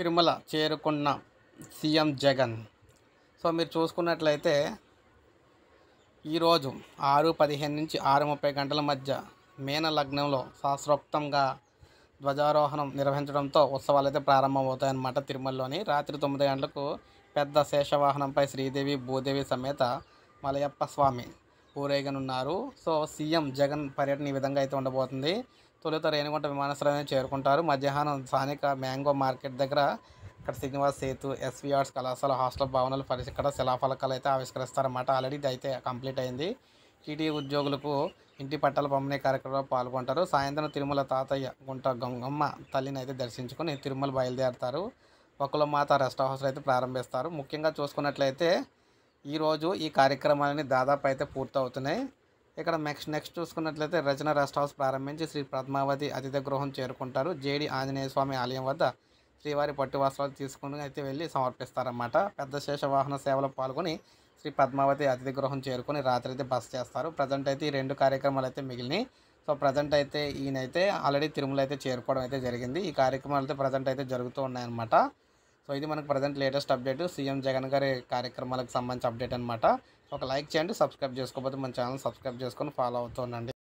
తిరుమల చేరుకున్న CM Jagan so మీరు చూసుకున్నట్లయితే ఈరోజు ఆరు పదిహేను నుంచి ఆరు ముప్పై గంటల మధ్య మేన లగ్నంలో శాస్త్రోక్తంగా ధ్వజారోహణం నిర్వహించడంతో ఉత్సవాలు అయితే ప్రారంభమవుతాయన్నమాట తిరుమలలోని రాత్రి తొమ్మిది గంటలకు పెద్ద శేషవాహనంపై శ్రీదేవి భూదేవి సమేత మలయప్ప స్వామి ఊరేగనున్నారు సో సీఎం జగన్ పర్యటన ఈ విధంగా అయితే ఉండబోతుంది తొలుత రేణిగుంట విమానాశ్రయాన్ని చేరుకుంటారు మధ్యాహ్నం స్థానిక మ్యాంగో మార్కెట్ దగ్గర ఇక్కడ శ్రీనివాస్ సేతు ఎస్వి ఆర్ట్స్ కళాశాల హాస్టల్ భవనాలు పరిస్థితి ఇక్కడ శిలాఫలకాలు అయితే ఆవిష్కరిస్తారన్నమాట ఆల్రెడీ ఇది అయితే కంప్లీట్ అయింది టీటీ ఉద్యోగులకు ఇంటి పట్టాల పంపిణీ కార్యక్రమంలో పాల్గొంటారు సాయంత్రం తిరుమల తాతయ్య గుంట గంగమ్మ తల్లిని అయితే దర్శించుకొని తిరుమల బయలుదేరతారు మాత రెస్ట్ హౌస్ అయితే ప్రారంభిస్తారు ముఖ్యంగా చూసుకున్నట్లయితే ఈరోజు ఈ కార్యక్రమాలని దాదాపు అయితే పూర్తవుతున్నాయి ఇక్కడ నెక్స్ట్ నెక్స్ట్ చూసుకున్నట్లయితే రచన రెస్ట్ హౌస్ ప్రారంభించి శ్రీ పద్మావతి అతిథి గృహం చేరుకుంటారు జేడి ఆంజనేయ స్వామి ఆలయం వద్ద శ్రీవారి పట్టు వస్త్రాలు తీసుకుని అయితే వెళ్ళి సమర్పిస్తారన్నమాట పెద్ద శేష వాహన సేవలో పాల్గొని శ్రీ పద్మావతి అతిథి గృహం చేరుకుని రాత్రి అయితే బస్ చేస్తారు ప్రజెంట్ అయితే ఈ రెండు కార్యక్రమాలు అయితే మిగిలినాయి సో ప్రజెంట్ అయితే ఈయనైతే ఆల్రెడీ తిరుమల అయితే చేరుకోవడం అయితే జరిగింది ఈ కార్యక్రమాలు అయితే ప్రజెంట్ అయితే జరుగుతూ ఉన్నాయన్నమాట సో ఇది మనకు present latest update CM Jagan గారి కార్యక్రమాలకు సంబంధించి అప్డేట్ అనమాట ఒక లైక్ చేయండి సబ్స్క్రైబ్ చేసుకోకపోతే మన ఛానల్ సబ్స్క్రైబ్ చేసుకొని ఫాలో అవుతూ ఉండండి